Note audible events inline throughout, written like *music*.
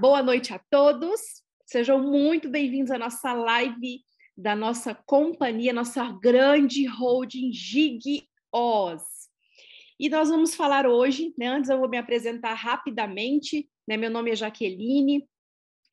Boa noite a todos. Sejam muito bem-vindos à nossa live da nossa companhia, nossa grande holding Gig Oz. E nós vamos falar hoje, né? Antes eu vou me apresentar rapidamente, né? Meu nome é Jaqueline.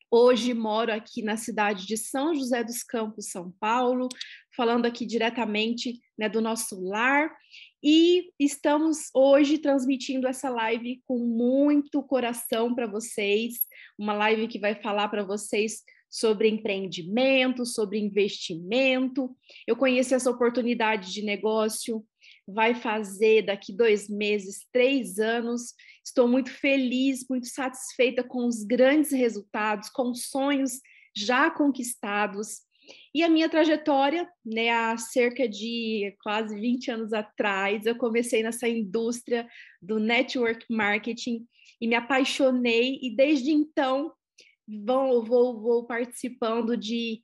Hoje moro aqui na cidade de São José dos Campos, São Paulo, falando aqui diretamente né, do nosso lar. E estamos hoje transmitindo essa live com muito coração para vocês, uma live que vai falar para vocês sobre empreendimento, sobre investimento. Eu conheci essa oportunidade de negócio, vai fazer daqui dois meses, três anos. Estou muito feliz, muito satisfeita com os grandes resultados, com sonhos já conquistados. E a minha trajetória, né, há cerca de quase 20 anos atrás, eu comecei nessa indústria do network marketing e me apaixonei e desde então vou, vou, vou participando de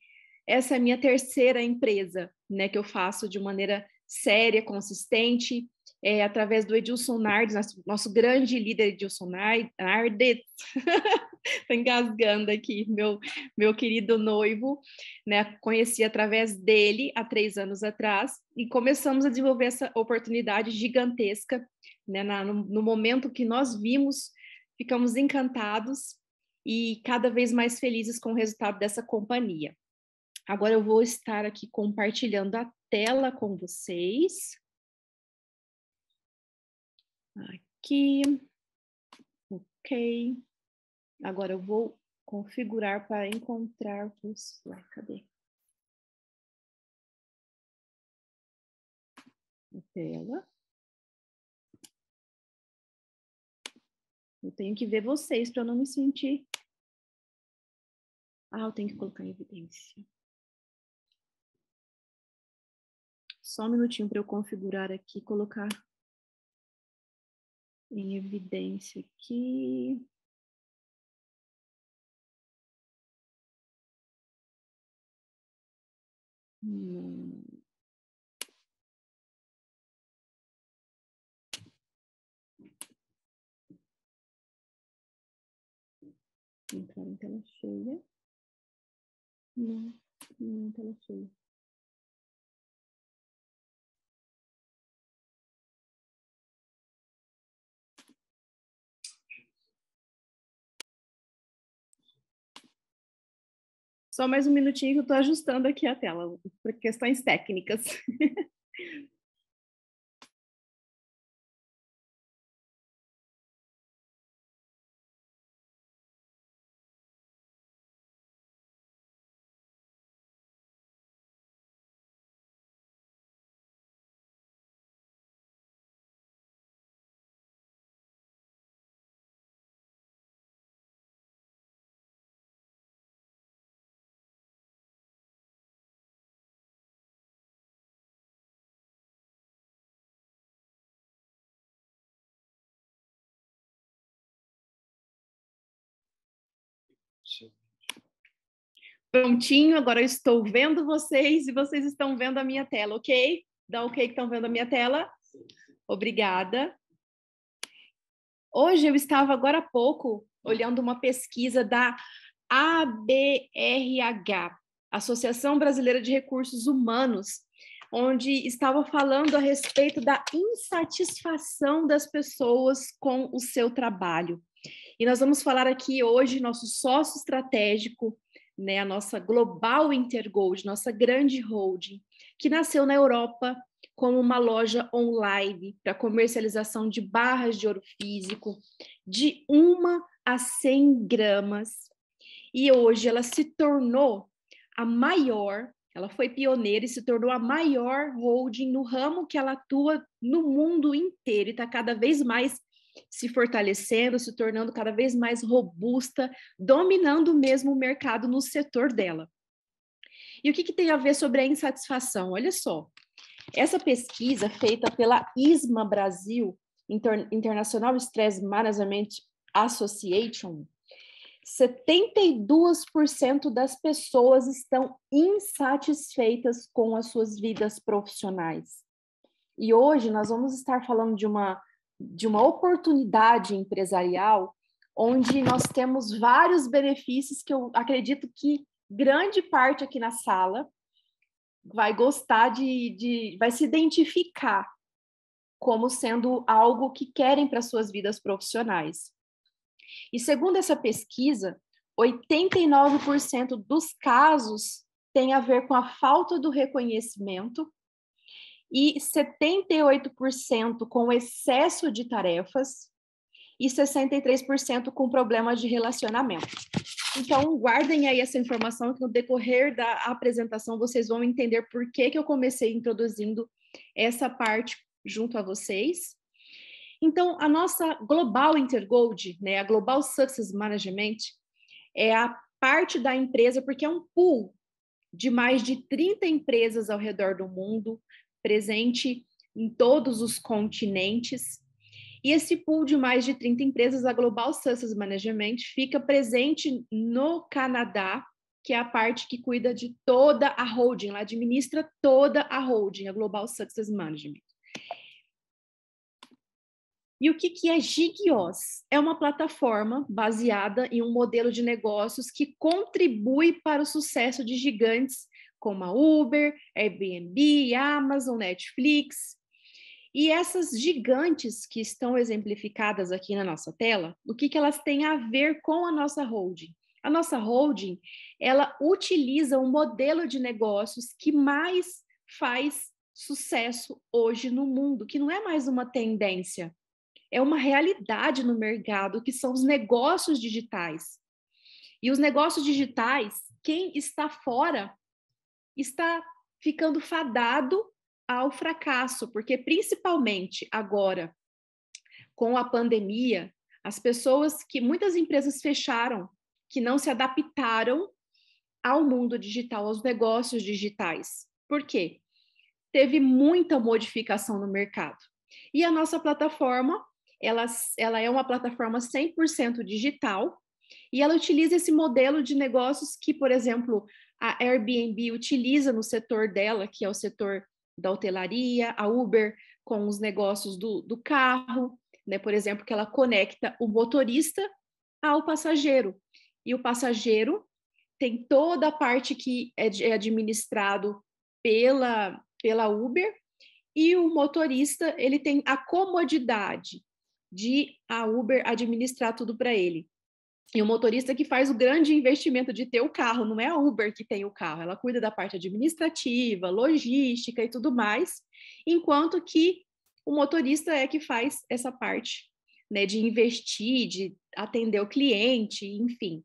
essa minha terceira empresa, né, que eu faço de maneira séria, consistente, é, através do Edilson Nardes, nosso, nosso grande líder Edilson Nardes, estou *laughs* engasgando aqui, meu, meu querido noivo, né? Conheci através dele há três anos atrás e começamos a desenvolver essa oportunidade gigantesca, né? Na, no, no momento que nós vimos, ficamos encantados e cada vez mais felizes com o resultado dessa companhia. Agora eu vou estar aqui compartilhando a tela com vocês. Aqui. Ok. Agora eu vou configurar para encontrar os. cadê? A tela. Eu tenho que ver vocês para eu não me sentir. Ah, eu tenho que colocar em evidência. Só um minutinho para eu configurar aqui, colocar em evidência aqui. Hum. Entrar em tela cheia. Não, não em tela cheia. Só mais um minutinho que eu estou ajustando aqui a tela, por questões técnicas. *laughs* prontinho, agora eu estou vendo vocês e vocês estão vendo a minha tela, ok? Dá ok que estão vendo a minha tela? Obrigada. Hoje eu estava agora há pouco olhando uma pesquisa da ABRH, Associação Brasileira de Recursos Humanos, onde estava falando a respeito da insatisfação das pessoas com o seu trabalho. E nós vamos falar aqui hoje, nosso sócio estratégico, né, a nossa global Intergold, nossa grande holding, que nasceu na Europa como uma loja online para comercialização de barras de ouro físico de uma a 100 gramas. E hoje ela se tornou a maior, ela foi pioneira e se tornou a maior holding no ramo que ela atua no mundo inteiro e está cada vez mais se fortalecendo, se tornando cada vez mais robusta, dominando mesmo o mercado no setor dela. E o que, que tem a ver sobre a insatisfação? Olha só, essa pesquisa feita pela ISMA Brasil, Inter International Stress Management Association, 72% das pessoas estão insatisfeitas com as suas vidas profissionais. E hoje nós vamos estar falando de uma de uma oportunidade empresarial onde nós temos vários benefícios que eu acredito que grande parte aqui na sala vai gostar de, de vai se identificar como sendo algo que querem para suas vidas profissionais. E segundo essa pesquisa, 89% dos casos tem a ver com a falta do reconhecimento e 78% com excesso de tarefas e 63% com problemas de relacionamento. Então, guardem aí essa informação que no decorrer da apresentação vocês vão entender por que, que eu comecei introduzindo essa parte junto a vocês. Então, a nossa Global Intergold, né, a Global Success Management, é a parte da empresa, porque é um pool de mais de 30 empresas ao redor do mundo, presente em todos os continentes. E esse pool de mais de 30 empresas, a Global Success Management, fica presente no Canadá, que é a parte que cuida de toda a holding, ela administra toda a holding, a Global Success Management. E o que, que é Gigios? É uma plataforma baseada em um modelo de negócios que contribui para o sucesso de gigantes como a Uber, Airbnb, Amazon, Netflix. E essas gigantes que estão exemplificadas aqui na nossa tela, o que, que elas têm a ver com a nossa holding? A nossa holding, ela utiliza um modelo de negócios que mais faz sucesso hoje no mundo, que não é mais uma tendência, é uma realidade no mercado, que são os negócios digitais. E os negócios digitais, quem está fora está ficando fadado ao fracasso, porque principalmente agora com a pandemia, as pessoas que muitas empresas fecharam, que não se adaptaram ao mundo digital, aos negócios digitais. Por quê? Teve muita modificação no mercado. E a nossa plataforma, ela, ela é uma plataforma 100% digital e ela utiliza esse modelo de negócios que, por exemplo, a Airbnb utiliza no setor dela, que é o setor da hotelaria, a Uber com os negócios do, do carro, né? por exemplo, que ela conecta o motorista ao passageiro. E o passageiro tem toda a parte que é, é administrado pela, pela Uber e o motorista ele tem a comodidade de a Uber administrar tudo para ele. E o motorista que faz o grande investimento de ter o carro, não é a Uber que tem o carro, ela cuida da parte administrativa, logística e tudo mais, enquanto que o motorista é que faz essa parte né, de investir, de atender o cliente, enfim.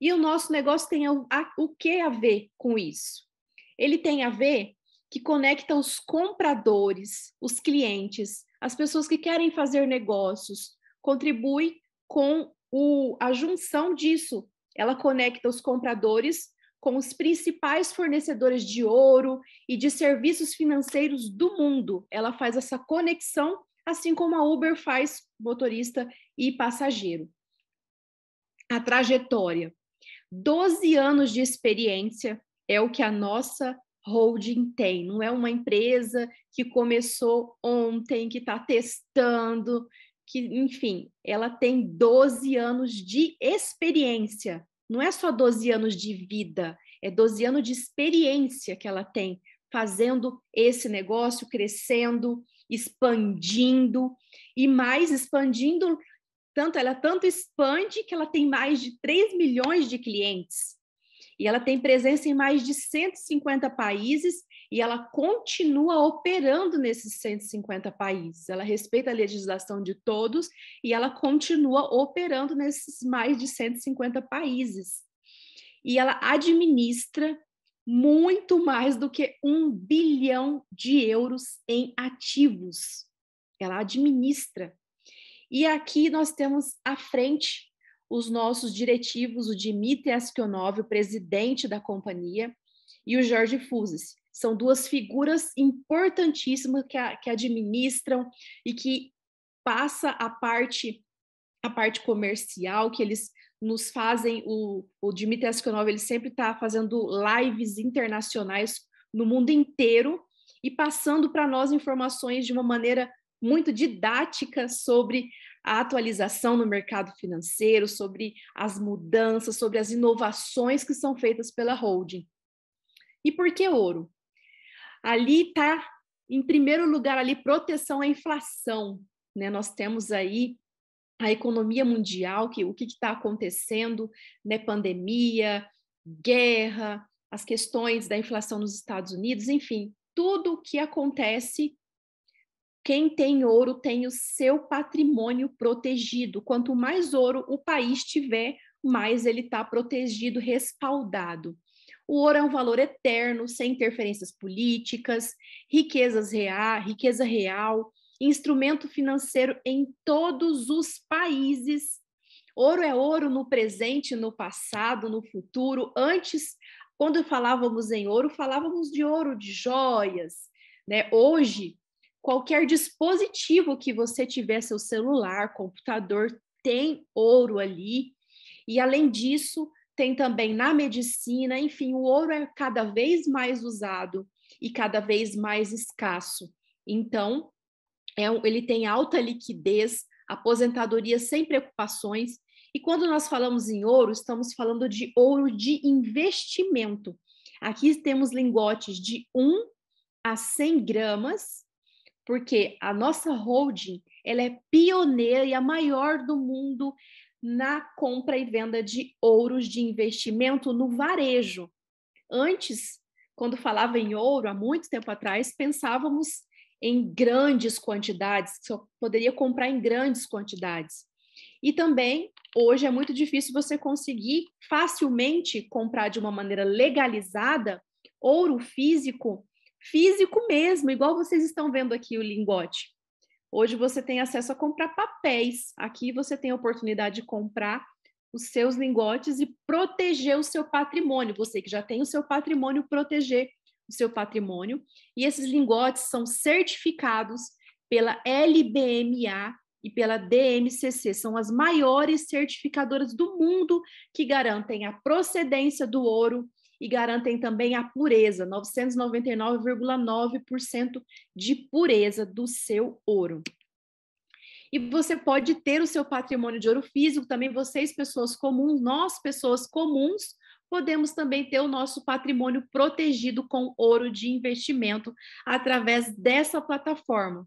E o nosso negócio tem a, a, o que a ver com isso? Ele tem a ver que conecta os compradores, os clientes, as pessoas que querem fazer negócios, contribui com o, a junção disso. Ela conecta os compradores com os principais fornecedores de ouro e de serviços financeiros do mundo. Ela faz essa conexão, assim como a Uber faz motorista e passageiro. A trajetória. 12 anos de experiência é o que a nossa holding tem, não é uma empresa que começou ontem, que está testando, que, enfim, ela tem 12 anos de experiência. Não é só 12 anos de vida, é 12 anos de experiência que ela tem fazendo esse negócio crescendo, expandindo e mais expandindo. Tanto ela tanto expande que ela tem mais de 3 milhões de clientes. E ela tem presença em mais de 150 países e ela continua operando nesses 150 países. Ela respeita a legislação de todos e ela continua operando nesses mais de 150 países. E ela administra muito mais do que um bilhão de euros em ativos. Ela administra. E aqui nós temos à frente os nossos diretivos, o Dimitri Askionov, o presidente da companhia, e o Jorge Fuzes. São duas figuras importantíssimas que, a, que administram e que passa a parte a parte comercial que eles nos fazem o, o Dmitry Askanov ele sempre está fazendo lives internacionais no mundo inteiro e passando para nós informações de uma maneira muito didática sobre a atualização no mercado financeiro, sobre as mudanças, sobre as inovações que são feitas pela holding. E por que ouro? ali está, em primeiro lugar, ali proteção à inflação. Né? Nós temos aí a economia mundial, que o que está acontecendo, né? pandemia, guerra, as questões da inflação nos Estados Unidos, enfim, tudo o que acontece. Quem tem ouro tem o seu patrimônio protegido. Quanto mais ouro o país tiver, mais ele está protegido, respaldado. O ouro é um valor eterno, sem interferências políticas, riquezas real, riqueza real, instrumento financeiro em todos os países. Ouro é ouro no presente, no passado, no futuro. Antes, quando falávamos em ouro, falávamos de ouro, de joias. Né? Hoje, qualquer dispositivo que você tiver, seu celular, computador, tem ouro ali. E além disso, tem também na medicina, enfim, o ouro é cada vez mais usado e cada vez mais escasso. Então, é, ele tem alta liquidez, aposentadoria sem preocupações. E quando nós falamos em ouro, estamos falando de ouro de investimento. Aqui temos lingotes de 1 a 100 gramas, porque a nossa holding ela é pioneira e a maior do mundo na compra e venda de ouros de investimento no varejo. Antes, quando falava em ouro, há muito tempo atrás, pensávamos em grandes quantidades, só poderia comprar em grandes quantidades. E também, hoje é muito difícil você conseguir facilmente comprar de uma maneira legalizada ouro físico, físico mesmo, igual vocês estão vendo aqui o lingote. Hoje você tem acesso a comprar papéis. Aqui você tem a oportunidade de comprar os seus lingotes e proteger o seu patrimônio. Você que já tem o seu patrimônio, proteger o seu patrimônio. E esses lingotes são certificados pela LBMA e pela DMCC. São as maiores certificadoras do mundo que garantem a procedência do ouro, e garantem também a pureza, 999,9% de pureza do seu ouro. E você pode ter o seu patrimônio de ouro físico, também vocês, pessoas comuns, nós, pessoas comuns, podemos também ter o nosso patrimônio protegido com ouro de investimento através dessa plataforma.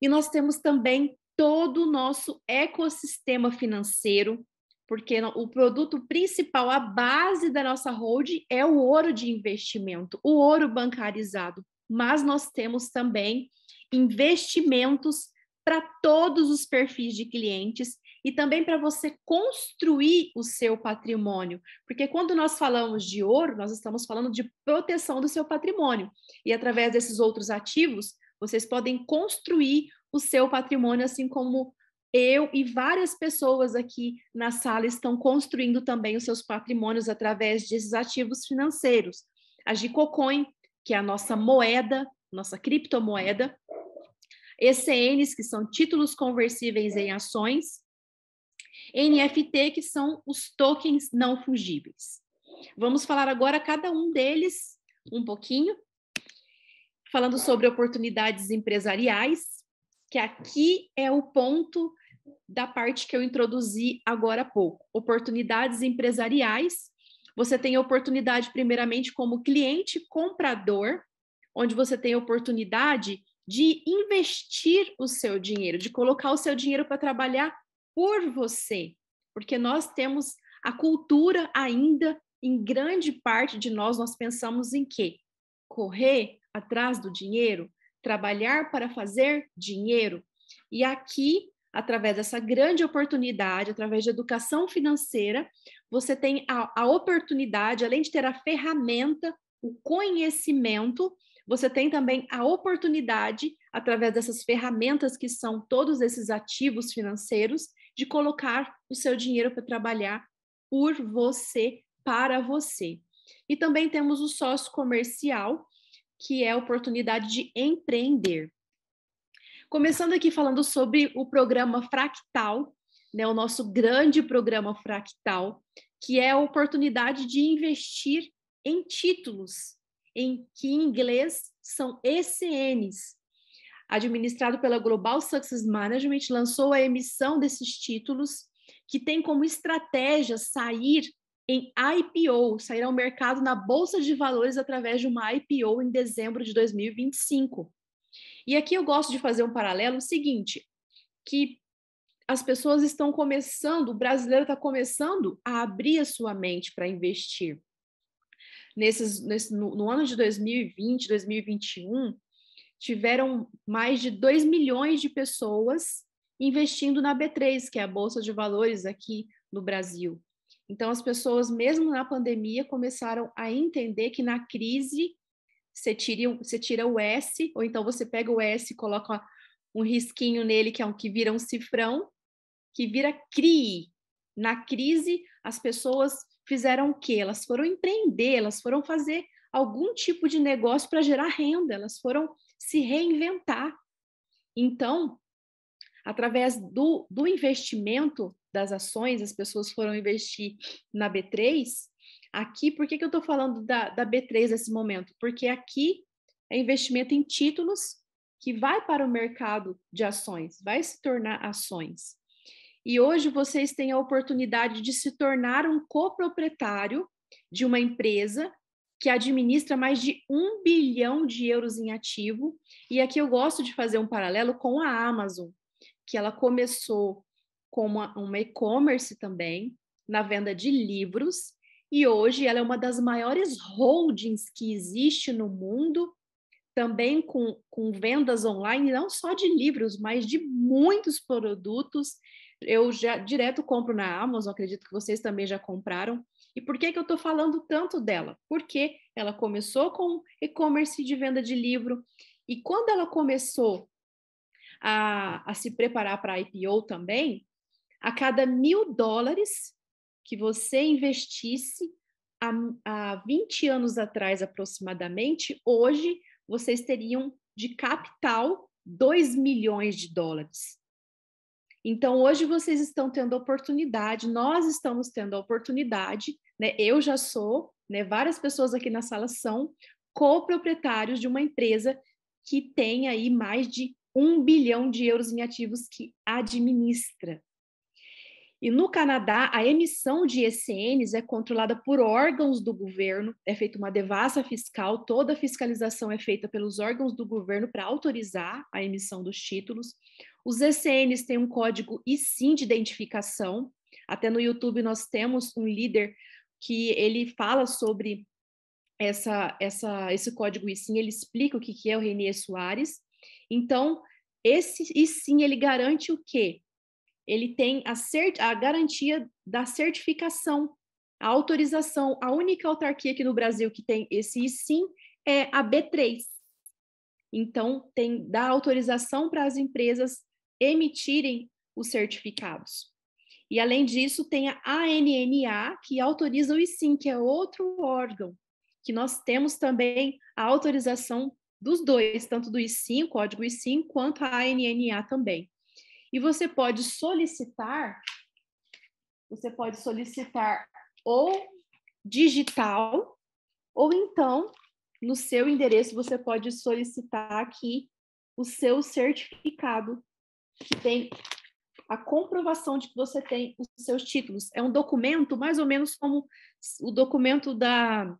E nós temos também todo o nosso ecossistema financeiro porque o produto principal, a base da nossa hold é o ouro de investimento, o ouro bancarizado, mas nós temos também investimentos para todos os perfis de clientes e também para você construir o seu patrimônio, porque quando nós falamos de ouro, nós estamos falando de proteção do seu patrimônio e através desses outros ativos, vocês podem construir o seu patrimônio assim como eu e várias pessoas aqui na sala estão construindo também os seus patrimônios através desses ativos financeiros. A Gicocoin, que é a nossa moeda, nossa criptomoeda, ECNs, que são títulos conversíveis em ações, NFT, que são os tokens não fungíveis. Vamos falar agora cada um deles um pouquinho, falando sobre oportunidades empresariais, que aqui é o ponto da parte que eu introduzi agora há pouco. Oportunidades empresariais. Você tem oportunidade, primeiramente, como cliente comprador, onde você tem oportunidade de investir o seu dinheiro, de colocar o seu dinheiro para trabalhar por você. Porque nós temos a cultura ainda, em grande parte de nós, nós pensamos em quê? Correr atrás do dinheiro, trabalhar para fazer dinheiro. E aqui, através dessa grande oportunidade, através de educação financeira, você tem a, a oportunidade, além de ter a ferramenta, o conhecimento, você tem também a oportunidade, através dessas ferramentas que são todos esses ativos financeiros, de colocar o seu dinheiro para trabalhar por você, para você. E também temos o sócio comercial, que é a oportunidade de empreender. Começando aqui falando sobre o programa Fractal, né, o nosso grande programa Fractal, que é a oportunidade de investir em títulos, em que em inglês são ECNs. Administrado pela Global Success Management, lançou a emissão desses títulos, que tem como estratégia sair em IPO, sairá ao mercado na Bolsa de Valores através de uma IPO em dezembro de 2025. E aqui eu gosto de fazer um paralelo seguinte, que as pessoas estão começando, o brasileiro está começando a abrir a sua mente para investir. Nesses, nesse, no, no ano de 2020, 2021, tiveram mais de 2 milhões de pessoas investindo na B3, que é a Bolsa de Valores aqui no Brasil. Então, as pessoas, mesmo na pandemia, começaram a entender que na crise você tira, você tira o S, ou então você pega o S e coloca um risquinho nele, que é um que vira um cifrão, que vira CRI. Na crise, as pessoas fizeram o quê? Elas foram empreender, elas foram fazer algum tipo de negócio para gerar renda, elas foram se reinventar. Então, Através do, do investimento das ações, as pessoas foram investir na B3. Aqui, por que, que eu estou falando da, da B3 nesse momento? Porque aqui é investimento em títulos que vai para o mercado de ações, vai se tornar ações. E hoje vocês têm a oportunidade de se tornar um coproprietário de uma empresa que administra mais de um bilhão de euros em ativo. E aqui eu gosto de fazer um paralelo com a Amazon que ela começou como uma e-commerce também, na venda de livros, e hoje ela é uma das maiores holdings que existe no mundo, também com, com vendas online, não só de livros, mas de muitos produtos. Eu já direto compro na Amazon, acredito que vocês também já compraram. E por que, que eu estou falando tanto dela? Porque ela começou com e-commerce de venda de livro, e quando ela começou a, a se preparar para a IPO também, a cada mil dólares que você investisse há, há 20 anos atrás aproximadamente, hoje vocês teriam de capital 2 milhões de dólares. Então, hoje vocês estão tendo oportunidade, nós estamos tendo a oportunidade, né? eu já sou, né? várias pessoas aqui na sala são co-proprietários de uma empresa que tem aí mais de um bilhão de euros em ativos que administra. E no Canadá, a emissão de ECNs é controlada por órgãos do governo, é feita uma devassa fiscal, toda a fiscalização é feita pelos órgãos do governo para autorizar a emissão dos títulos. Os ECNs têm um código ICIN de identificação. Até no YouTube nós temos um líder que ele fala sobre essa, essa, esse código ICIN, ele explica o que, que é o Renier Soares. Então, esse e sim ele garante o quê? Ele tem a, a garantia da certificação, a autorização. A única autarquia aqui no Brasil que tem esse e sim é a B3. Então, tem dá autorização para as empresas emitirem os certificados. E além disso, tem a ANNA, que autoriza o ISIM, que é outro órgão, que nós temos também a autorização dos dois, tanto do I5, código I5, quanto a ANNA também. E você pode solicitar, você pode solicitar ou digital, ou então no seu endereço você pode solicitar aqui o seu certificado que tem a comprovação de que você tem os seus títulos. É um documento mais ou menos como o documento da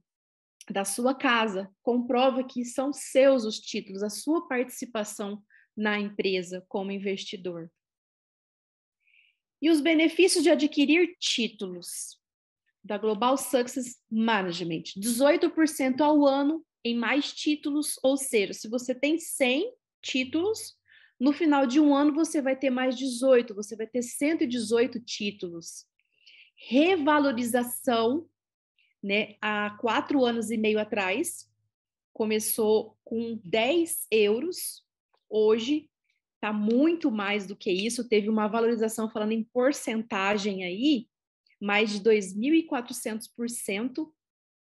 da sua casa, comprova que são seus os títulos, a sua participação na empresa como investidor. E os benefícios de adquirir títulos da Global Success Management, 18% ao ano em mais títulos, ou seja, se você tem 100 títulos, no final de um ano você vai ter mais 18, você vai ter 118 títulos. Revalorização né? Há quatro anos e meio atrás, começou com 10 euros, hoje está muito mais do que isso, teve uma valorização, falando em porcentagem aí, mais de 2.400%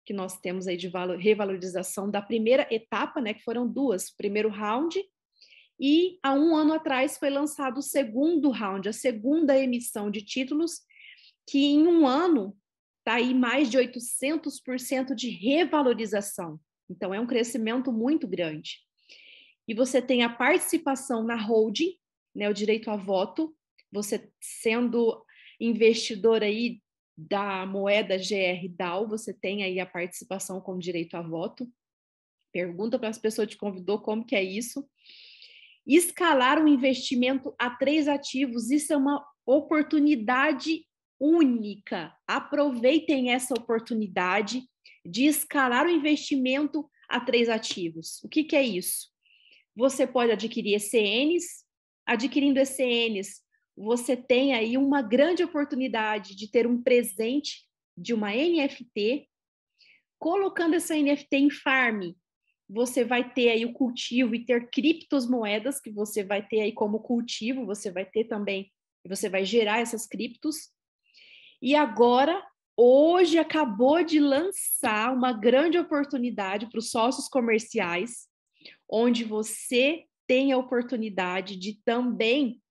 que nós temos aí de revalorização da primeira etapa, né, que foram duas, o primeiro round, e há um ano atrás foi lançado o segundo round, a segunda emissão de títulos, que em um ano está aí mais de 800% de revalorização. Então, é um crescimento muito grande. E você tem a participação na holding, né, o direito a voto, você sendo investidor aí da moeda GR DAO, você tem aí a participação com direito a voto. Pergunta para as pessoas que te convidou como que é isso. Escalar um investimento a três ativos, isso é uma oportunidade única. Aproveitem essa oportunidade de escalar o investimento a três ativos. O que, que é isso? Você pode adquirir ECNs, adquirindo ECNs, você tem aí uma grande oportunidade de ter um presente de uma NFT. Colocando essa NFT em farm, você vai ter aí o cultivo e ter criptomoedas que você vai ter aí como cultivo, você vai ter também, você vai gerar essas criptos. E agora, hoje, acabou de lançar uma grande oportunidade para os sócios comerciais, onde você tem a oportunidade de também,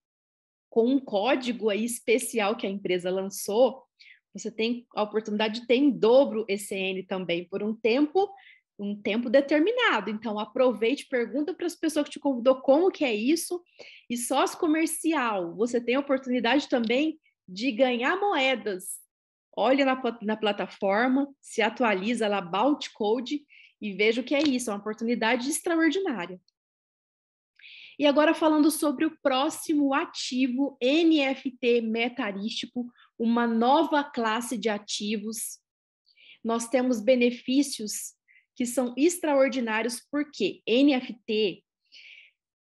com um código aí especial que a empresa lançou, você tem a oportunidade de ter em dobro ECN também por um tempo um tempo determinado. Então, aproveite, pergunta para as pessoas que te convidou como que é isso. E sócio comercial, você tem a oportunidade também de ganhar moedas. Olha na, na plataforma, se atualiza lá, Balt Code, e veja o que é isso, é uma oportunidade extraordinária. E agora falando sobre o próximo ativo NFT metarístico, uma nova classe de ativos. Nós temos benefícios que são extraordinários porque NFT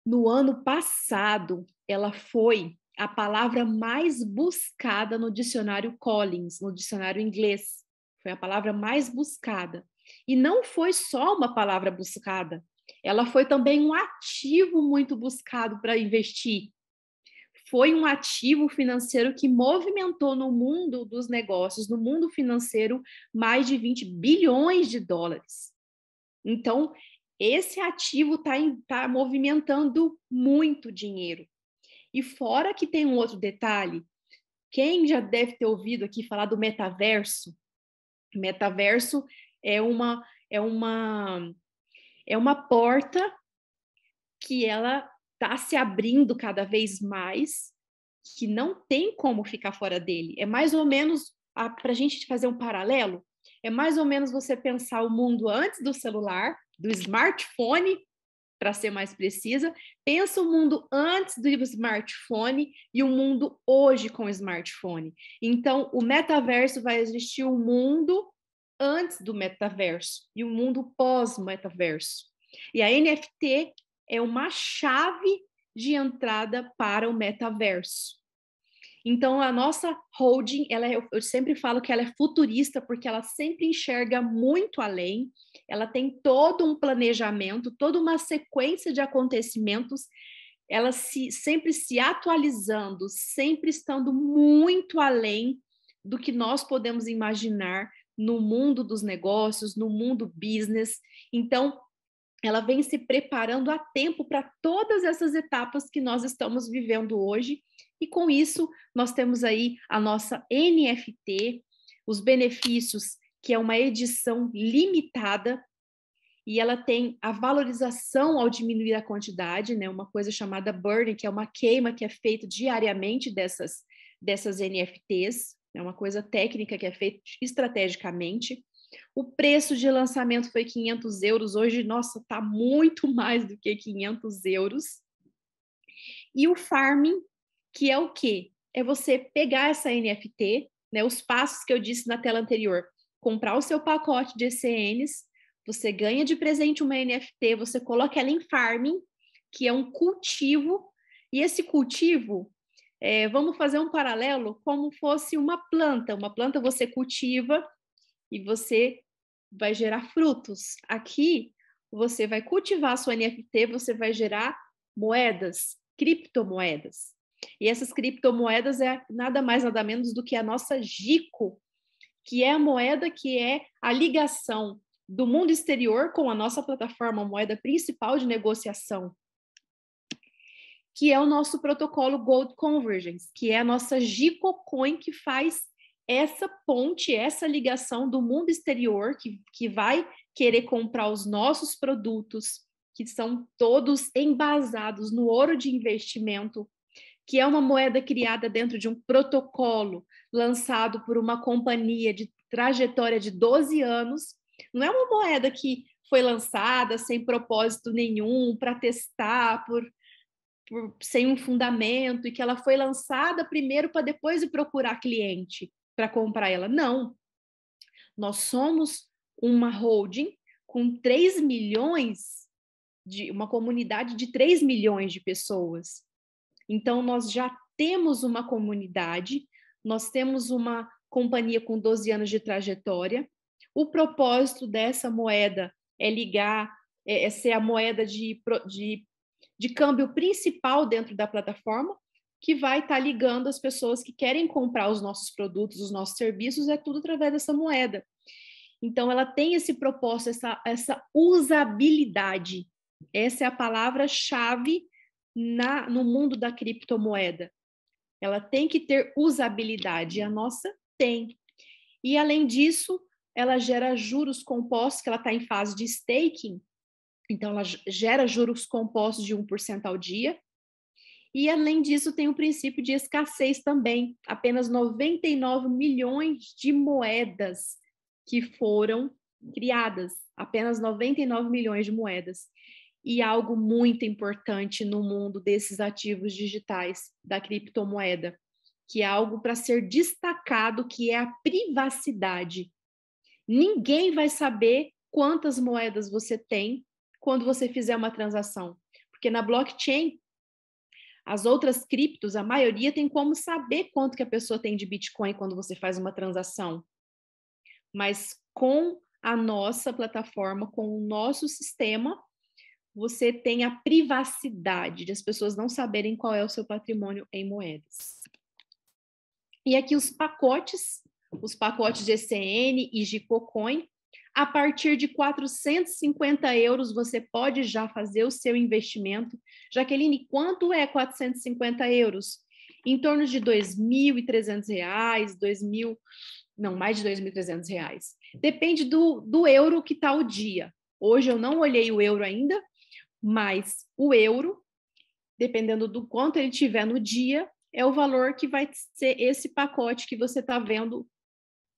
no ano passado ela foi a palavra mais buscada no dicionário Collins, no dicionário inglês. Foi a palavra mais buscada. E não foi só uma palavra buscada, ela foi também um ativo muito buscado para investir. Foi um ativo financeiro que movimentou no mundo dos negócios, no mundo financeiro, mais de 20 bilhões de dólares. Então, esse ativo está tá movimentando muito dinheiro. E fora que tem um outro detalhe, quem já deve ter ouvido aqui falar do metaverso? Metaverso é uma é uma é uma porta que ela está se abrindo cada vez mais, que não tem como ficar fora dele. É mais ou menos para a gente fazer um paralelo. É mais ou menos você pensar o mundo antes do celular, do smartphone, para ser mais precisa. Pensa o mundo antes do smartphone e o mundo hoje com o smartphone. Então, o metaverso vai existir o mundo antes do metaverso e o mundo pós-metaverso. E a NFT é uma chave de entrada para o metaverso. Então, a nossa holding, ela, é, eu, eu sempre falo que ela é futurista, porque ela sempre enxerga muito além, ela tem todo um planejamento, toda uma sequência de acontecimentos ela se, sempre se atualizando, sempre estando muito além do que nós podemos imaginar no mundo dos negócios, no mundo business. Então, ela vem se preparando a tempo para todas essas etapas que nós estamos vivendo hoje. E com isso, nós temos aí a nossa NFT, os benefícios, que é uma edição limitada, e ela tem a valorização ao diminuir a quantidade, né? uma coisa chamada burning, que é uma queima que é feita diariamente dessas, dessas NFTs, é uma coisa técnica que é feita estrategicamente. O preço de lançamento foi 500 euros. Hoje, nossa, está muito mais do que 500 euros. E o farming, que é o quê? É você pegar essa NFT, né, os passos que eu disse na tela anterior, comprar o seu pacote de ECNs, você ganha de presente uma NFT, você coloca ela em farming, que é um cultivo, e esse cultivo, é, vamos fazer um paralelo como fosse uma planta. Uma planta você cultiva, e você vai gerar frutos. Aqui, você vai cultivar a sua NFT, você vai gerar moedas, criptomoedas. E essas criptomoedas é nada mais, nada menos do que a nossa GICO, que é a moeda que é a ligação do mundo exterior com a nossa plataforma, a moeda principal de negociação, que é o nosso protocolo Gold Convergence, que é a nossa GICO Coin que faz essa ponte, essa ligação do mundo exterior que, que vai querer comprar os nossos produtos, que são todos embasados no ouro de investimento, que é uma moeda criada dentro de um protocolo lançado por uma companhia de trajetória de 12 anos. Não é uma moeda que foi lançada sem propósito nenhum, para testar, por, por, sem um fundamento, e que ela foi lançada primeiro para depois procurar cliente para comprar ela. Não. Nós somos uma holding com 3 milhões de uma comunidade de 3 milhões de pessoas. Então nós já temos uma comunidade, nós temos uma companhia com 12 anos de trajetória. O propósito dessa moeda é ligar, é, é ser a moeda de, de, de câmbio principal dentro da plataforma, que vai estar tá ligando as pessoas que querem comprar os nossos produtos, os nossos serviços, é tudo através dessa moeda. Então, ela tem esse propósito, essa, essa usabilidade. Essa é a palavra-chave no mundo da criptomoeda. Ela tem que ter usabilidade, a nossa tem. E, além disso, ela gera juros compostos, que ela está em fase de staking, então ela gera juros compostos de 1% ao dia, e, além disso, tem o princípio de escassez também. Apenas 99 milhões de moedas que foram criadas, apenas 99 milhões de moedas. E algo muito importante no mundo desses ativos digitais da criptomoeda, que é algo para ser destacado, que é a privacidade. Ninguém vai saber quantas moedas você tem quando você fizer uma transação, porque na blockchain as outras criptos, a maioria tem como saber quanto que a pessoa tem de Bitcoin quando você faz uma transação. Mas com a nossa plataforma, com o nosso sistema, você tem a privacidade de as pessoas não saberem qual é o seu patrimônio em moedas. E aqui os pacotes, os pacotes de ECN e Gicocoin, a partir de 450 euros, você pode já fazer o seu investimento. Jaqueline, quanto é 450 euros? Em torno de R$ reais, 2.000, não, mais de R$ reais. Depende do, do euro que está o dia. Hoje eu não olhei o euro ainda, mas o euro, dependendo do quanto ele tiver no dia, é o valor que vai ser esse pacote que você está vendo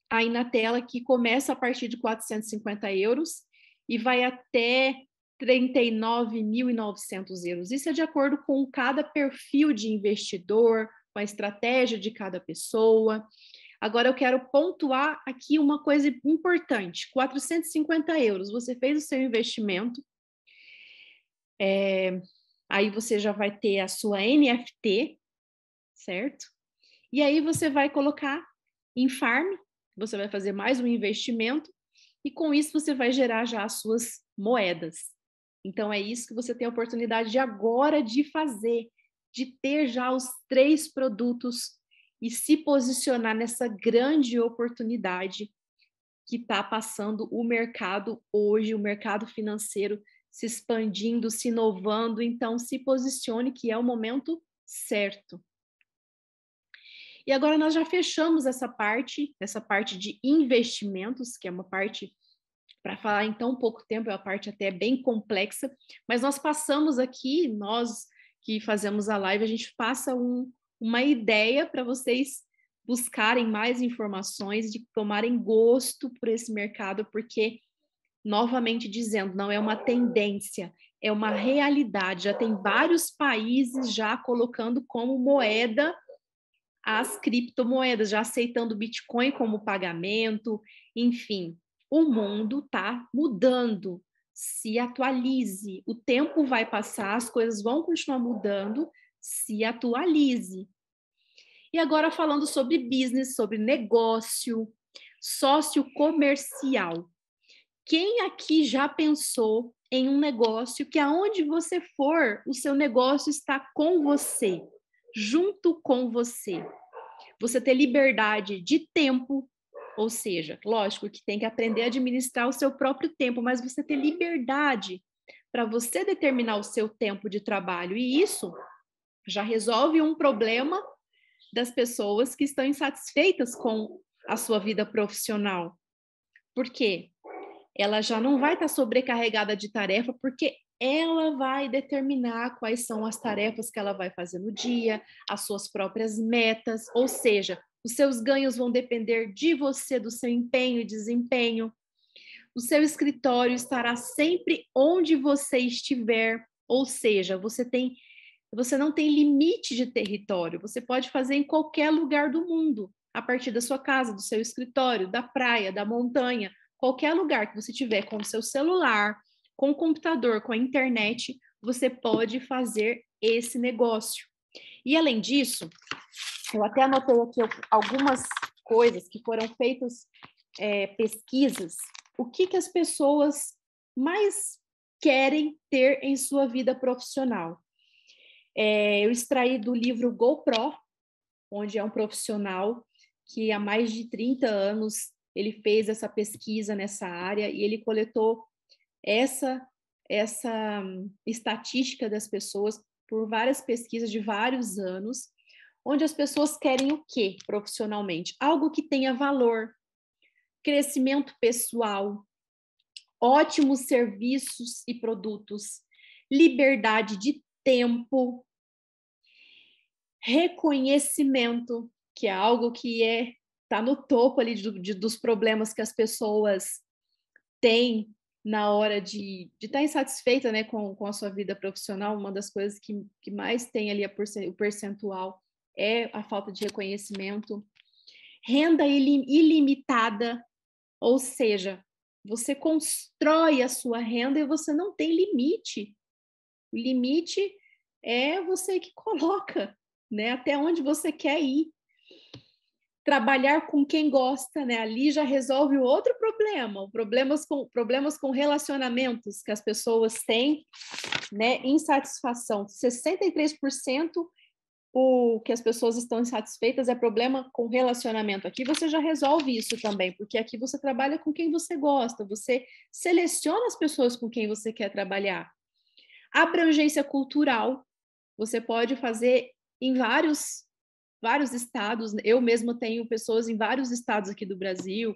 aí na tela que começa a partir de 450 euros e vai até 39.900 euros. Isso é de acordo com cada perfil de investidor, com a estratégia de cada pessoa. Agora eu quero pontuar aqui uma coisa importante: 450 euros. Você fez o seu investimento, é, aí você já vai ter a sua NFT, certo? E aí você vai colocar em farm, você vai fazer mais um investimento e com isso você vai gerar já as suas moedas. Então é isso que você tem a oportunidade de agora de fazer, de ter já os três produtos e se posicionar nessa grande oportunidade que está passando o mercado hoje, o mercado financeiro se expandindo, se inovando. Então se posicione que é o momento certo. E agora nós já fechamos essa parte, essa parte de investimentos, que é uma parte para falar em tão pouco tempo, é uma parte até bem complexa, mas nós passamos aqui, nós que fazemos a live, a gente passa um, uma ideia para vocês buscarem mais informações, de tomarem gosto por esse mercado, porque, novamente dizendo, não é uma tendência, é uma realidade. Já tem vários países já colocando como moeda as criptomoedas, já aceitando Bitcoin como pagamento, enfim, o mundo está mudando. Se atualize. O tempo vai passar, as coisas vão continuar mudando. Se atualize. E agora falando sobre business, sobre negócio, sócio comercial. Quem aqui já pensou em um negócio que aonde você for, o seu negócio está com você? junto com você. Você ter liberdade de tempo, ou seja, lógico que tem que aprender a administrar o seu próprio tempo, mas você ter liberdade para você determinar o seu tempo de trabalho. E isso já resolve um problema das pessoas que estão insatisfeitas com a sua vida profissional. Por quê? Ela já não vai estar tá sobrecarregada de tarefa, porque ela vai determinar quais são as tarefas que ela vai fazer no dia, as suas próprias metas, ou seja, os seus ganhos vão depender de você, do seu empenho e desempenho. O seu escritório estará sempre onde você estiver, ou seja, você tem você não tem limite de território, você pode fazer em qualquer lugar do mundo, a partir da sua casa, do seu escritório, da praia, da montanha, qualquer lugar que você tiver com o seu celular, com o computador, com a internet, você pode fazer esse negócio. E além disso, eu até anotei aqui algumas coisas que foram feitas é, pesquisas. O que, que as pessoas mais querem ter em sua vida profissional? É, eu extraí do livro GoPro, onde é um profissional que há mais de 30 anos ele fez essa pesquisa nessa área e ele coletou essa essa hum, estatística das pessoas por várias pesquisas de vários anos, onde as pessoas querem o quê profissionalmente? Algo que tenha valor, crescimento pessoal, ótimos serviços e produtos, liberdade de tempo, reconhecimento, que é algo que é tá no topo ali de, dos problemas que as pessoas têm na hora de estar tá insatisfeita né, com, com a sua vida profissional, uma das coisas que, que mais tem ali o percentual é a falta de reconhecimento. Renda ilim, ilimitada, ou seja, você constrói a sua renda e você não tem limite. O limite é você que coloca, né? Até onde você quer ir trabalhar com quem gosta, né? Ali já resolve o outro problema, problemas com problemas com relacionamentos que as pessoas têm, né? Insatisfação. 63% o que as pessoas estão insatisfeitas é problema com relacionamento. Aqui você já resolve isso também, porque aqui você trabalha com quem você gosta, você seleciona as pessoas com quem você quer trabalhar. Abrangência cultural, você pode fazer em vários vários estados, né, eu mesmo tenho pessoas em vários estados aqui do Brasil,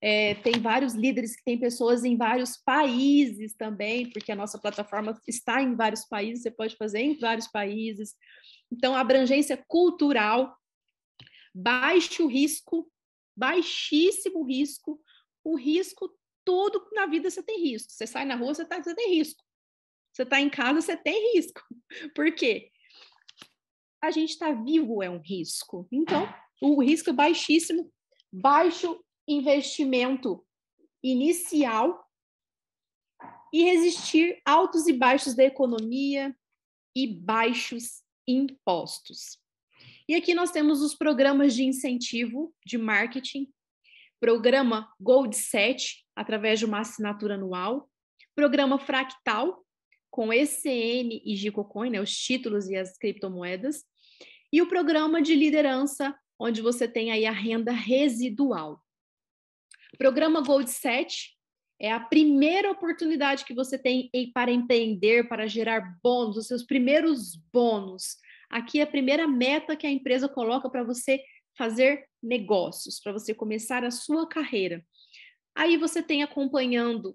é, tem vários líderes que têm pessoas em vários países também, porque a nossa plataforma está em vários países, você pode fazer em vários países. Então, abrangência cultural, baixo risco, baixíssimo risco, o risco, tudo na vida você tem risco. Você sai na rua, você, tá, você tem risco. Você está em casa, você tem risco. *laughs* Por quê? a gente está vivo é um risco. Então, o risco é baixíssimo, baixo investimento inicial e resistir altos e baixos da economia e baixos impostos. E aqui nós temos os programas de incentivo de marketing, programa Gold 7, através de uma assinatura anual, programa Fractal, com ECN e Gicocoin, né, os títulos e as criptomoedas, e o programa de liderança, onde você tem aí a renda residual. O programa Gold 7 é a primeira oportunidade que você tem para empreender, para gerar bônus, os seus primeiros bônus. Aqui é a primeira meta que a empresa coloca para você fazer negócios, para você começar a sua carreira. Aí você tem acompanhando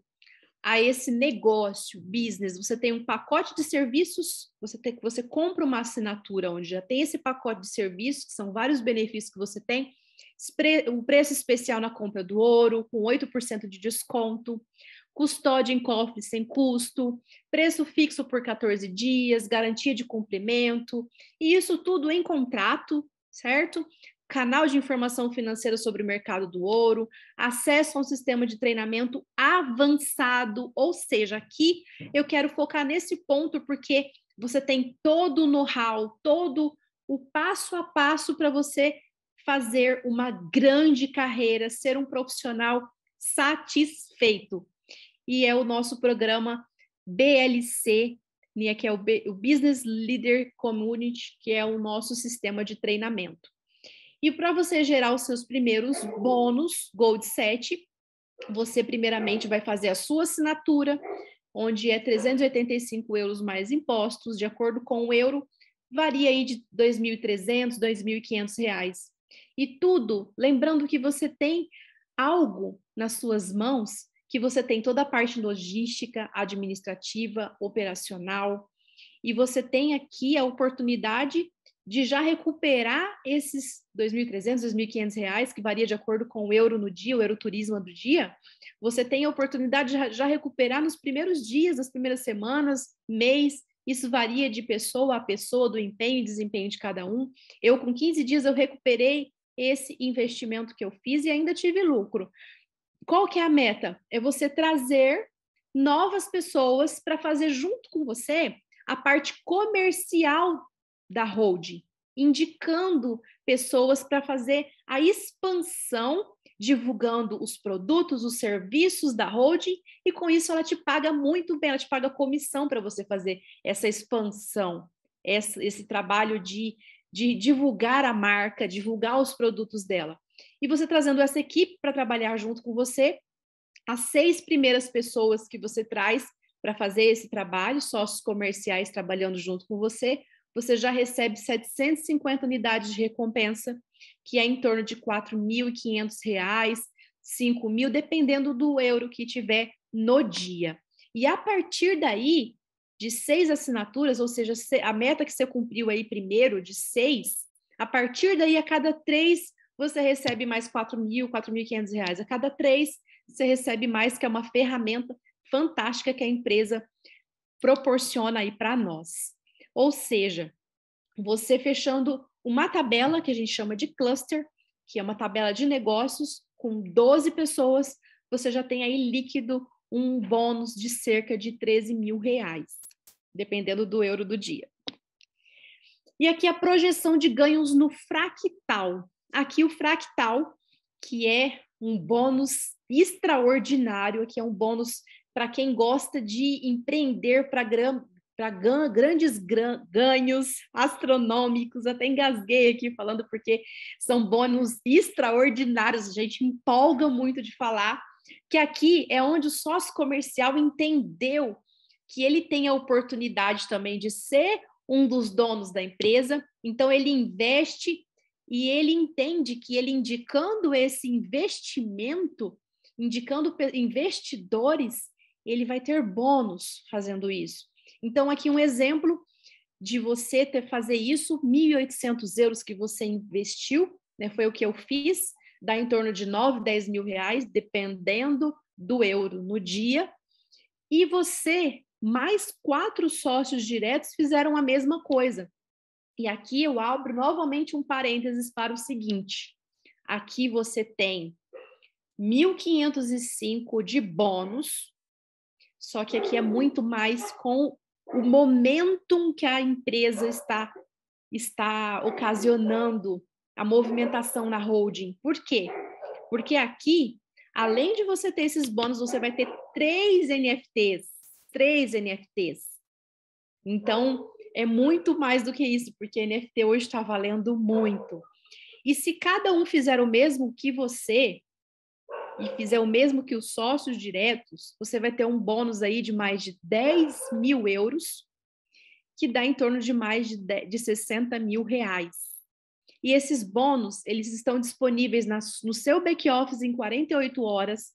a esse negócio, business, você tem um pacote de serviços, você, tem, você compra uma assinatura onde já tem esse pacote de serviços, que são vários benefícios que você tem, um preço especial na compra do ouro, com 8% de desconto, custódia em cofre sem custo, preço fixo por 14 dias, garantia de cumprimento, e isso tudo em contrato, certo? canal de informação financeira sobre o mercado do ouro, acesso a um sistema de treinamento avançado, ou seja, aqui eu quero focar nesse ponto porque você tem todo o know-how, todo o passo a passo para você fazer uma grande carreira, ser um profissional satisfeito. E é o nosso programa BLC, né, que é o Business Leader Community, que é o nosso sistema de treinamento. E para você gerar os seus primeiros bônus Gold 7, você primeiramente vai fazer a sua assinatura, onde é 385 euros mais impostos, de acordo com o euro, varia aí de 2.300, 2.500 reais. E tudo, lembrando que você tem algo nas suas mãos, que você tem toda a parte logística, administrativa, operacional, e você tem aqui a oportunidade de já recuperar esses 2.300, 2.500 reais, que varia de acordo com o euro no dia, o euro turismo do dia, você tem a oportunidade de já recuperar nos primeiros dias, nas primeiras semanas, mês, isso varia de pessoa a pessoa, do empenho e desempenho de cada um. Eu, com 15 dias, eu recuperei esse investimento que eu fiz e ainda tive lucro. Qual que é a meta? É você trazer novas pessoas para fazer junto com você a parte comercial da holding, indicando pessoas para fazer a expansão, divulgando os produtos, os serviços da holding, e com isso ela te paga muito bem, ela te paga comissão para você fazer essa expansão, essa, esse trabalho de, de divulgar a marca, divulgar os produtos dela. E você trazendo essa equipe para trabalhar junto com você, as seis primeiras pessoas que você traz para fazer esse trabalho, sócios comerciais trabalhando junto com você, você já recebe 750 unidades de recompensa, que é em torno de R$ 4.500, 5 5.000, dependendo do euro que tiver no dia. E a partir daí, de seis assinaturas, ou seja, a meta que você cumpriu aí primeiro, de seis, a partir daí, a cada três, você recebe mais 4.000 mil, 4.500 reais. A cada três, você recebe mais, que é uma ferramenta fantástica que a empresa proporciona aí para nós. Ou seja, você fechando uma tabela que a gente chama de cluster, que é uma tabela de negócios com 12 pessoas, você já tem aí líquido um bônus de cerca de 13 mil reais, dependendo do euro do dia. E aqui a projeção de ganhos no fractal. Aqui o fractal, que é um bônus extraordinário, aqui é um bônus para quem gosta de empreender para para grandes ganhos astronômicos. Até engasguei aqui falando, porque são bônus extraordinários, a gente empolga muito de falar. Que aqui é onde o sócio comercial entendeu que ele tem a oportunidade também de ser um dos donos da empresa, então ele investe e ele entende que ele indicando esse investimento, indicando investidores, ele vai ter bônus fazendo isso. Então, aqui um exemplo de você ter fazer isso, 1.800 euros que você investiu, né, foi o que eu fiz, dá em torno de 9, 10 mil reais, dependendo do euro no dia. E você, mais quatro sócios diretos, fizeram a mesma coisa. E aqui eu abro novamente um parênteses para o seguinte: aqui você tem 1.505 de bônus, só que aqui é muito mais com o momentum que a empresa está, está ocasionando a movimentação na holding. Por quê? Porque aqui, além de você ter esses bônus, você vai ter três NFTs. Três NFTs. Então, é muito mais do que isso, porque NFT hoje está valendo muito. E se cada um fizer o mesmo que você, e fizer o mesmo que os sócios diretos, você vai ter um bônus aí de mais de 10 mil euros, que dá em torno de mais de, 10, de 60 mil reais. E esses bônus, eles estão disponíveis na, no seu back-office em 48 horas,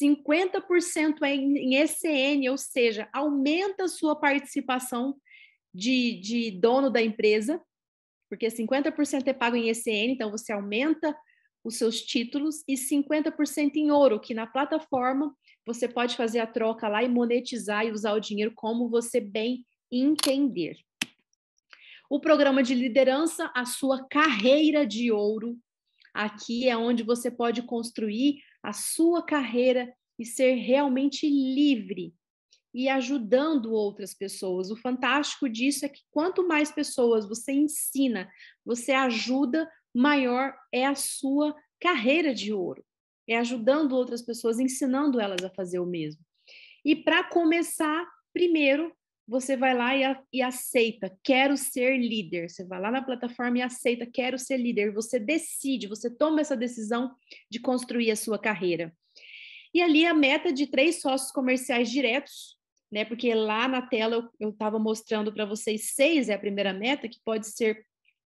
50% é em, em ECN, ou seja, aumenta a sua participação de, de dono da empresa, porque 50% é pago em ECN, então você aumenta os seus títulos e 50% em ouro, que na plataforma você pode fazer a troca lá e monetizar e usar o dinheiro como você bem entender. O programa de liderança, a sua carreira de ouro. Aqui é onde você pode construir a sua carreira e ser realmente livre e ajudando outras pessoas. O fantástico disso é que quanto mais pessoas você ensina, você ajuda, maior é a sua carreira de ouro. É ajudando outras pessoas, ensinando elas a fazer o mesmo. E para começar, primeiro você vai lá e, a, e, aceita, quero ser líder. Você vai lá na plataforma e aceita, quero ser líder. Você decide, você toma essa decisão de construir a sua carreira. E ali a meta de três sócios comerciais diretos, né? Porque lá na tela eu estava mostrando para vocês seis é a primeira meta, que pode ser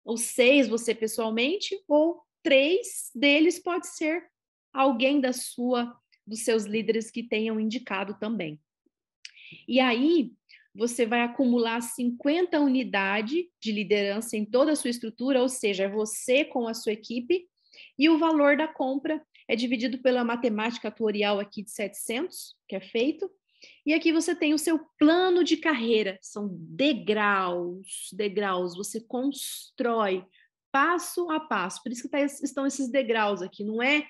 ou seis você pessoalmente, ou três deles pode ser alguém da sua, dos seus líderes que tenham indicado também. E aí você vai acumular 50 unidades de liderança em toda a sua estrutura, ou seja, é você com a sua equipe, e o valor da compra é dividido pela matemática atuarial aqui de 700, que é feito, e aqui você tem o seu plano de carreira, são degraus, degraus, você constrói passo a passo. Por isso que tá, estão esses degraus aqui, não é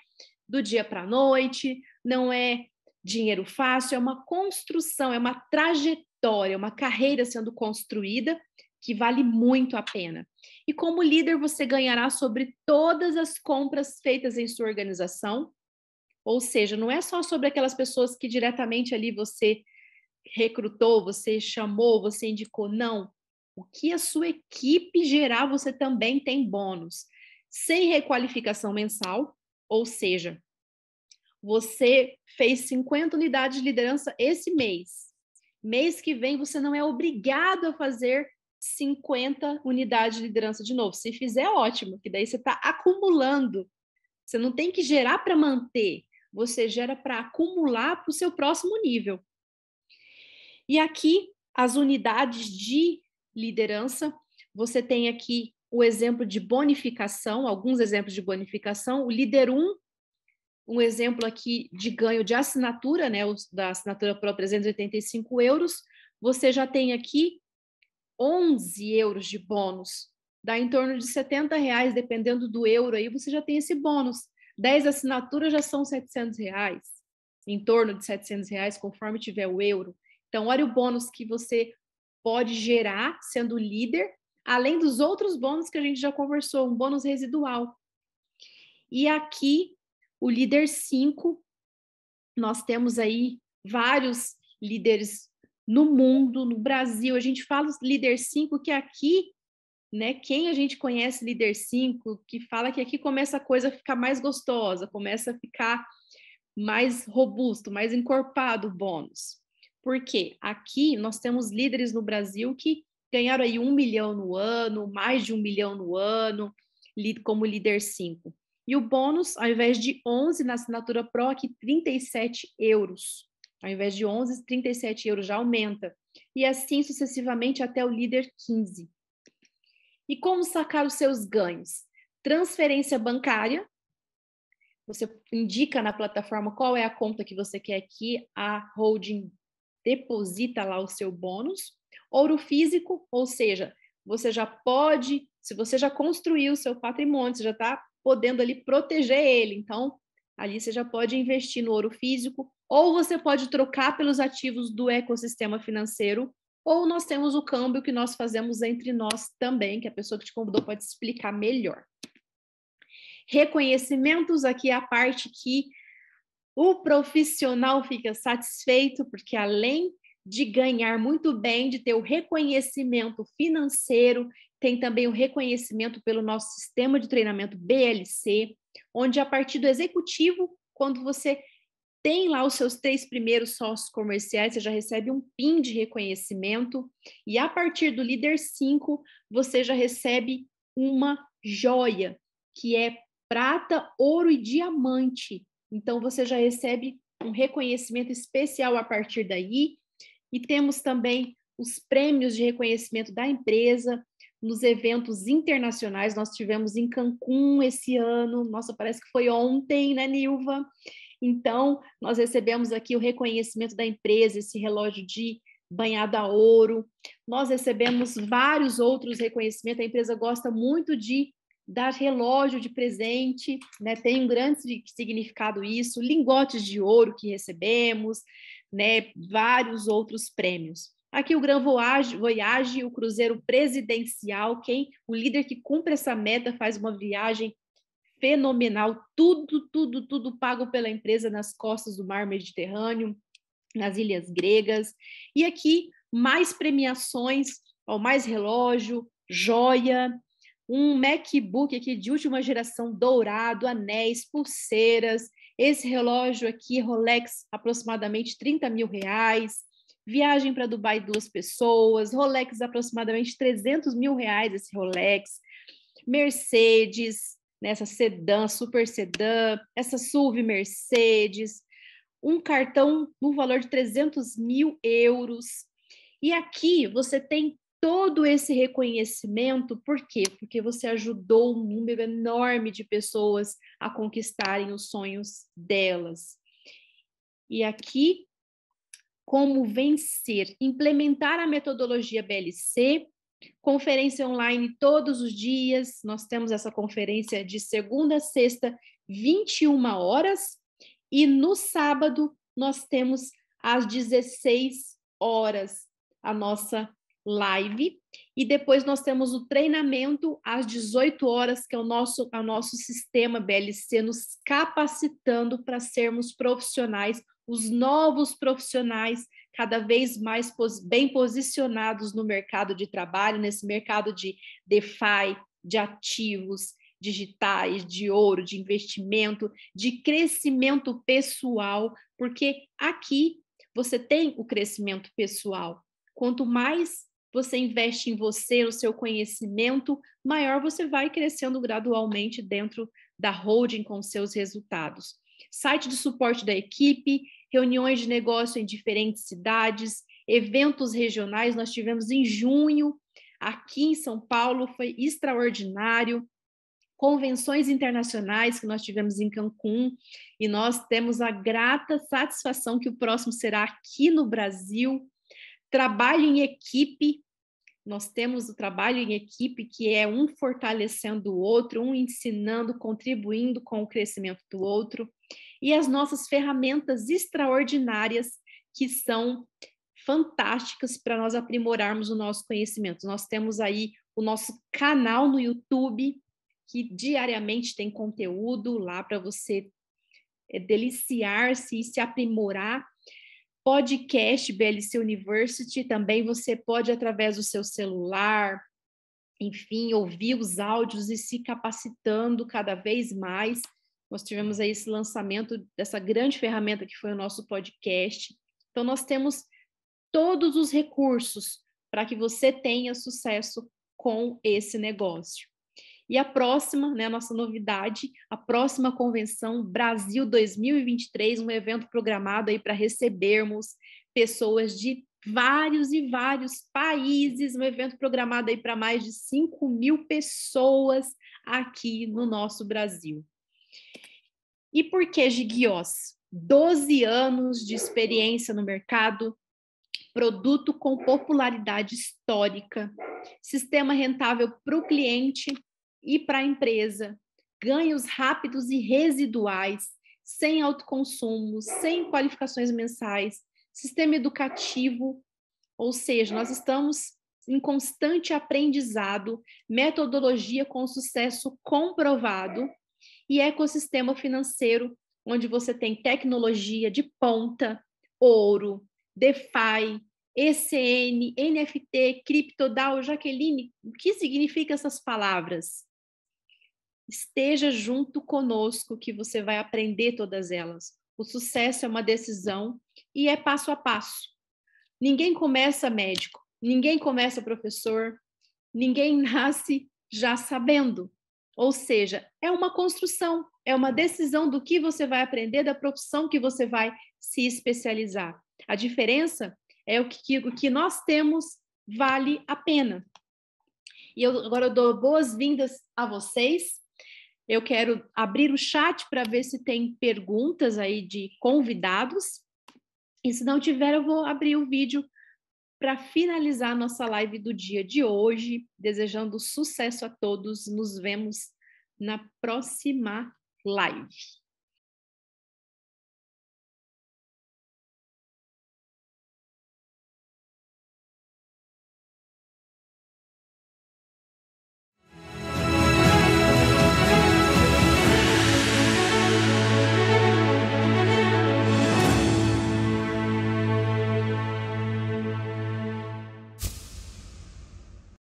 do dia para a noite, não é dinheiro fácil, é uma construção, é uma trajetória, é uma carreira sendo construída que vale muito a pena. E como líder, você ganhará sobre todas as compras feitas em sua organização, ou seja, não é só sobre aquelas pessoas que diretamente ali você recrutou, você chamou, você indicou, não. O que a sua equipe gerar, você também tem bônus. Sem requalificação mensal, ou seja, você fez 50 unidades de liderança esse mês. Mês que vem você não é obrigado a fazer 50 unidades de liderança de novo. Se fizer, ótimo, que daí você está acumulando. Você não tem que gerar para manter você gera para acumular para o seu próximo nível. E aqui, as unidades de liderança, você tem aqui o exemplo de bonificação, alguns exemplos de bonificação, o líder 1, um exemplo aqui de ganho de assinatura, né, da assinatura Pro 385 euros, você já tem aqui 11 euros de bônus, dá em torno de 70 reais, dependendo do euro aí, você já tem esse bônus. 10 assinaturas já são 700 reais, em torno de 700 reais, conforme tiver o euro. Então, olha o bônus que você pode gerar sendo líder, além dos outros bônus que a gente já conversou, um bônus residual. E aqui, o líder 5, nós temos aí vários líderes no mundo, no Brasil. A gente fala líder 5 que aqui né? Quem a gente conhece líder 5 que fala que aqui começa a coisa a ficar mais gostosa, começa a ficar mais robusto, mais encorpado o bônus. Porque aqui nós temos líderes no Brasil que ganharam aí um milhão no ano, mais de um milhão no ano, como líder 5. E o bônus, ao invés de 11 na assinatura Pro, aqui 37 euros. Ao invés de 11, 37 euros já aumenta. E assim sucessivamente até o líder 15. E como sacar os seus ganhos? Transferência bancária. Você indica na plataforma qual é a conta que você quer que a holding deposita lá o seu bônus. Ouro físico, ou seja, você já pode, se você já construiu o seu patrimônio, você já está podendo ali proteger ele. Então, ali você já pode investir no ouro físico, ou você pode trocar pelos ativos do ecossistema financeiro ou nós temos o câmbio que nós fazemos entre nós também, que a pessoa que te convidou pode explicar melhor. Reconhecimentos aqui é a parte que o profissional fica satisfeito, porque além de ganhar muito bem, de ter o reconhecimento financeiro, tem também o reconhecimento pelo nosso sistema de treinamento BLC, onde a partir do executivo, quando você tem lá os seus três primeiros sócios comerciais, você já recebe um PIN de reconhecimento, e a partir do líder 5, você já recebe uma joia, que é prata, ouro e diamante. Então, você já recebe um reconhecimento especial a partir daí, e temos também os prêmios de reconhecimento da empresa, nos eventos internacionais. Nós tivemos em Cancún esse ano, nossa, parece que foi ontem, né, Nilva? Então, nós recebemos aqui o reconhecimento da empresa, esse relógio de banhado a ouro. Nós recebemos vários outros reconhecimentos. A empresa gosta muito de dar relógio de presente, né? Tem um grande significado isso, lingotes de ouro que recebemos, né? Vários outros prêmios. Aqui o Gran Voyage, Voyage, o cruzeiro presidencial, quem o líder que cumpre essa meta faz uma viagem fenomenal, tudo, tudo, tudo pago pela empresa nas costas do mar Mediterrâneo, nas ilhas gregas. E aqui mais premiações, ó, mais relógio, joia, um MacBook aqui de última geração dourado, anéis, pulseiras, esse relógio aqui, Rolex, aproximadamente 30 mil reais, viagem para Dubai duas pessoas, Rolex aproximadamente 300 mil reais esse Rolex, Mercedes, nessa né? sedã, super sedã, essa SUV Mercedes, um cartão no valor de 300 mil euros. E aqui você tem todo esse reconhecimento, por quê? Porque você ajudou um número enorme de pessoas a conquistarem os sonhos delas. E aqui, como vencer? Implementar a metodologia BLC Conferência online todos os dias. Nós temos essa conferência de segunda a sexta, 21 horas. E no sábado, nós temos às 16 horas a nossa live. E depois nós temos o treinamento às 18 horas, que é o nosso, é o nosso sistema BLC nos capacitando para sermos profissionais, os novos profissionais cada vez mais bem posicionados no mercado de trabalho, nesse mercado de DeFi, de ativos digitais, de ouro, de investimento, de crescimento pessoal, porque aqui você tem o crescimento pessoal. Quanto mais você investe em você, no seu conhecimento, maior você vai crescendo gradualmente dentro da holding com seus resultados. Site de suporte da equipe, reuniões de negócio em diferentes cidades, eventos regionais. Nós tivemos em junho, aqui em São Paulo, foi extraordinário. Convenções internacionais que nós tivemos em Cancún, e nós temos a grata satisfação que o próximo será aqui no Brasil. Trabalho em equipe, nós temos o trabalho em equipe, que é um fortalecendo o outro, um ensinando, contribuindo com o crescimento do outro, e as nossas ferramentas extraordinárias, que são fantásticas para nós aprimorarmos o nosso conhecimento. Nós temos aí o nosso canal no YouTube, que diariamente tem conteúdo lá para você é, deliciar-se e se aprimorar podcast BLC University, também você pode, através do seu celular, enfim, ouvir os áudios e se capacitando cada vez mais. Nós tivemos aí esse lançamento dessa grande ferramenta que foi o nosso podcast. Então, nós temos todos os recursos para que você tenha sucesso com esse negócio. E a próxima, né, a nossa novidade, a próxima convenção Brasil 2023, um evento programado aí para recebermos pessoas de vários e vários países, um evento programado aí para mais de 5 mil pessoas aqui no nosso Brasil. E por que Gigiós? 12 anos de experiência no mercado, produto com popularidade histórica, sistema rentável para o cliente e para a empresa, ganhos rápidos e residuais, sem autoconsumo, sem qualificações mensais, sistema educativo, ou seja, nós estamos em constante aprendizado, metodologia com sucesso comprovado e ecossistema financeiro onde você tem tecnologia de ponta, ouro, DeFi, ECN, NFT, criptodal, Jaqueline, o que significam essas palavras? esteja junto conosco que você vai aprender todas elas. O sucesso é uma decisão e é passo a passo. Ninguém começa médico, ninguém começa professor, ninguém *laughs* nasce já sabendo. Ou seja, é uma construção, é uma decisão do que você vai aprender, da profissão que você vai se especializar. A diferença é o que, o que nós temos vale a pena. E eu, agora eu dou boas-vindas a vocês eu quero abrir o chat para ver se tem perguntas aí de convidados. E se não tiver, eu vou abrir o vídeo para finalizar nossa live do dia de hoje, desejando sucesso a todos. Nos vemos na próxima live.